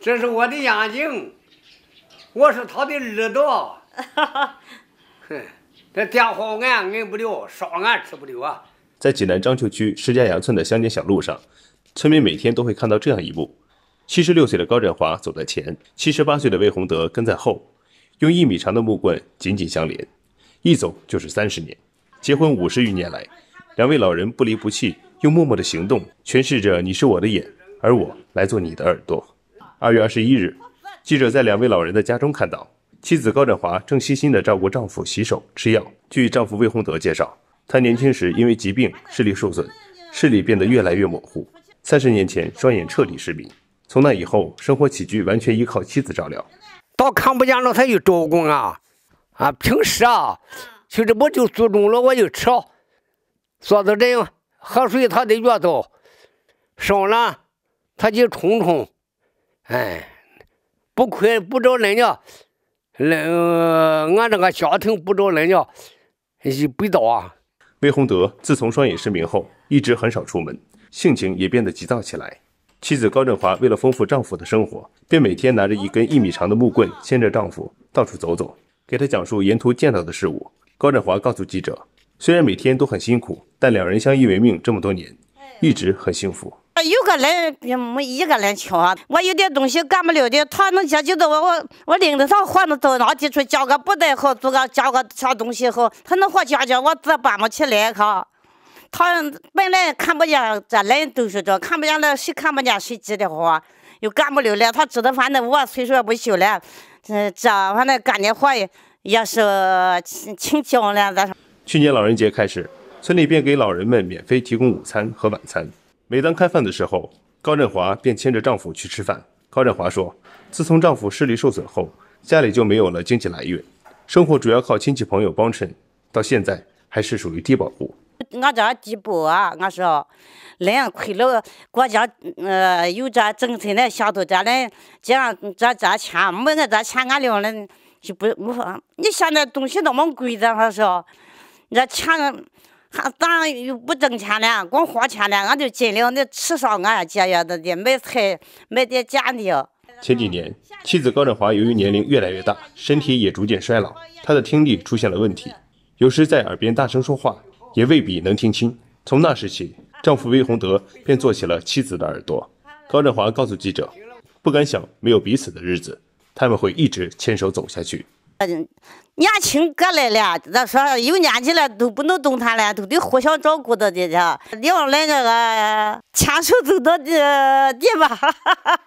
这是我的眼睛，我是他的耳朵。哈哈，哼，这电好按按不了，烧按吃不了啊。在济南章丘区石家杨村的乡间小路上，村民每天都会看到这样一幕：七十六岁的高振华走在前，七十八岁的魏洪德跟在后，用一米长的木棍紧紧相连，一走就是三十年。结婚五十余年来，两位老人不离不弃，用默默的行动诠释着“你是我的眼，而我来做你的耳朵”。二月二十一日，记者在两位老人的家中看到，妻子高振华正细心地照顾丈夫洗手、吃药。据丈夫魏洪德介绍，他年轻时因为疾病视力受损，视力变得越来越模糊，三十年前双眼彻底失明。从那以后，生活起居完全依靠妻子照料。到看不见了，他就招工啊！啊，平时啊，就这么就做中了我就吃，说到这样喝水他得越到，少了他就冲冲。哎，不亏不着人家，那俺这个家庭不着人家，一不倒啊。魏洪德自从双眼失明后，一直很少出门，性情也变得急躁起来。妻子高振华为了丰富丈夫的生活，便每天拿着一根一米长的木棍，牵着丈夫到处走走，给他讲述沿途见到的事物。高振华告诉记者，虽然每天都很辛苦，但两人相依为命这么多年，一直很幸福。有个人也没一个人抢，我有点东西干不了的，他能解决的。我我我领着他换能到哪地出价格不带好，做个价格啥东西好？他能活加加，我自搬不起来，哈。他本来看不见，这人都是这，看不见了，谁看不见谁急的慌，又干不了了。他知道反正我岁数也不小了，嗯，这反正干点活也是挺挺强了。咱去年老人节开始，村里便给老人们免费提供午餐和晚餐。每当开饭的时候，高振华便牵着丈夫去吃饭。高振华说：“自从丈夫视力受损后，家里就没有了经济来源，生活主要靠亲戚朋友帮衬，到现在还是属于低保户。俺家低保啊，俺是，人亏了国家，呃，有这政策呢，下头咱人这样这这钱，没那这钱，俺两人就不没法。你现在东西那么贵，咱还是，那钱。”还咱又不挣钱了，光花钱了，俺就尽量那吃上俺节约着点，买菜买点家的。前几年，妻子高振华由于年龄越来越大，身体也逐渐衰老，她的听力出现了问题，有时在耳边大声说话也未必能听清。从那时起，丈夫魏洪德便做起了妻子的耳朵。高振华告诉记者：“不敢想没有彼此的日子，他们会一直牵手走下去。”年轻过来了，咱说有年纪了都不能动弹了，都得互相照顾着的哈。你要来那个牵手走到地吧。